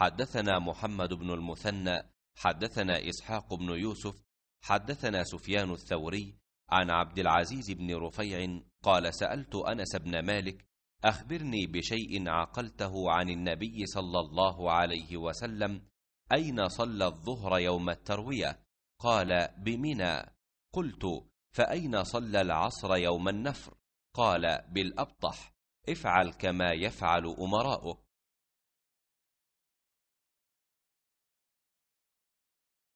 حدثنا محمد بن المثنى حدثنا إسحاق بن يوسف حدثنا سفيان الثوري عن عبد العزيز بن رفيع قال سألت أنس بن مالك أخبرني بشيء عقلته عن النبي صلى الله عليه وسلم أين صلى الظهر يوم التروية قال بمنى قلت فأين صلى العصر يوم النفر قال بالأبطح افعل كما يفعل أمراؤك